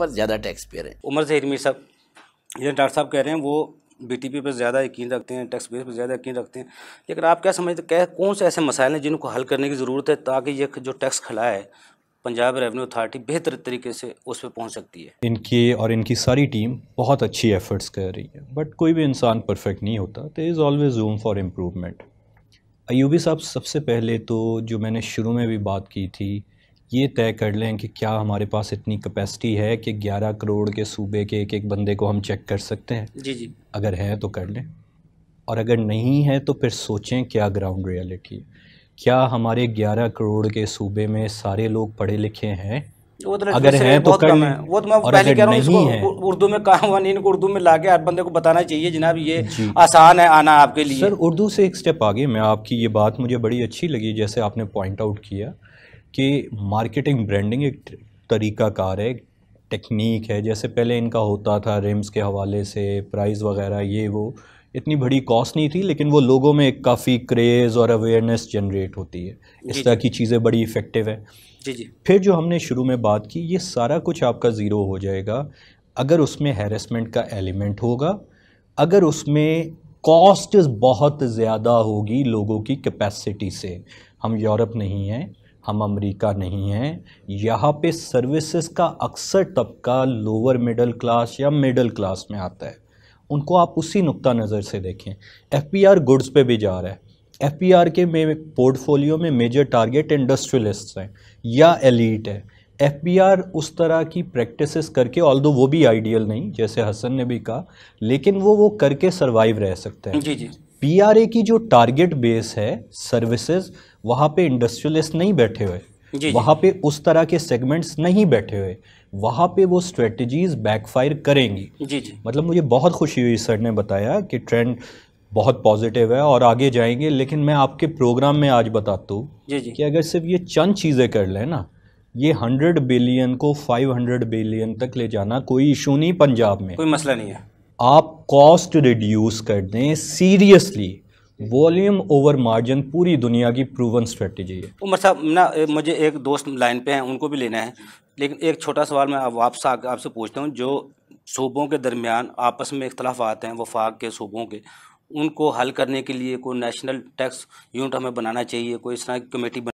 पर ज़्यादा tax payer हैं उमर से मीर साहब ये डॉक्टर साहब कह रहे हैं वो बीटीपी पर ज़्यादा यकीन रखते हैं टैक्स पेयर पर ज़्यादा यकीन रखते हैं लेकिन आप क्या समझते क्या कौन से ऐसे मसाइल हैं जिनको हल करने की ज़रूरत है ताकि ये जो टैक्स खिलाए है पंजाब रेवेन्यू अथॉरिटी बेहतर तरीके से उस पर पहुँच सकती है इनकी और इनकी सारी टीम बहुत अच्छी एफर्ट्स कर रही है बट कोई भी इंसान परफेक्ट नहीं होता तो is always room for improvement Ayubi साहब सबसे पहले तो जो मैंने शुरू में भी बात की थी ये तय कर लें कि क्या हमारे पास इतनी कैपेसिटी है कि 11 करोड़ के सूबे के एक एक बंदे को हम चेक कर सकते हैं जी जी अगर है तो कर लें और अगर नहीं है तो फिर सोचें क्या ग्राउंड रियलिटी है क्या हमारे 11 करोड़ के सूबे में सारे लोग पढ़े लिखे हैं तो अगर है तो कर लें वो तो मैं पहले कह रहा हूँ उर्दू में कानून को उर्दू में ला के हर बंदे को बताना चाहिए जनाब ये आसान है आना आपके लिए सर उर्दू से एक स्टेप आगे मैं आपकी ये बात मुझे बड़ी अच्छी लगी जैसे आपने पॉइंट आउट किया कि मार्केटिंग ब्रांडिंग एक तरीक़ाकार है टेक्निक है जैसे पहले इनका होता था रिम्स के हवाले से प्राइस वगैरह ये वो इतनी बड़ी कॉस्ट नहीं थी लेकिन वो लोगों में काफ़ी क्रेज़ और अवेयरनेस जनरेट होती है इस तरह की चीज़ें बड़ी इफ़ेक्टिव है जी जी फिर जो हमने शुरू में बात की ये सारा कुछ आपका ज़ीरो हो जाएगा अगर उसमें हेरसमेंट का एलिमेंट होगा अगर उसमें कॉस्ट बहुत ज़्यादा होगी लोगों की कैपेसिटी से हम यूरोप नहीं हैं हम अमेरिका नहीं हैं यहाँ पे सर्विसेज का अक्सर तबका लोअर मिडिल क्लास या मिडिल क्लास में आता है उनको आप उसी नुक्ता नज़र से देखें एफ गुड्स पे भी जा रहा है एफ के में पोर्टफोलियो में मेजर टारगेट इंडस्ट्रियलिस्ट्स हैं या एलिट है एफ उस तरह की प्रैक्टिसेस करके ऑल वो भी आइडियल नहीं जैसे हसन ने भी कहा लेकिन वो वो करके सर्वाइव रह सकते हैं जी जी पीआरए की जो टारगेट बेस है सर्विसेज वहाँ पे इंडस्ट्रियलिस्ट नहीं बैठे हुए वहाँ पे उस तरह के सेगमेंट्स नहीं बैठे हुए वहाँ पे वो स्ट्रेटजीज बैकफायर करेंगी जी जी मतलब मुझे बहुत खुशी हुई सर ने बताया कि ट्रेंड बहुत पॉजिटिव है और आगे जाएंगे लेकिन मैं आपके प्रोग्राम में आज बताता हूँ कि अगर सिर्फ ये चंद चीज़ें कर लें ना ये हंड्रेड बिलियन को फाइव हंड्रेड बिलियन तक ले जाना कोई इशू नहीं पंजाब में कोई मसला नहीं है आप कॉस्ट रिड्यूस कर दें सीरियसली वॉल्यूम ओवर मार्जिन पूरी दुनिया की प्रूवन स्ट्रेटजी है उमर साहब ना मुझे एक दोस्त लाइन पे हैं उनको भी लेना है लेकिन एक छोटा सवाल मैं अब आपसे आपसे पूछता हूँ जो सूबों के दरमियान आपस में इख्तलाफ आते हैं वफाक के सूबों के उनको हल करने के लिए कोई नेशनल टैक्स यूनिट हमें बनाना चाहिए कोई इस तरह की कमेटी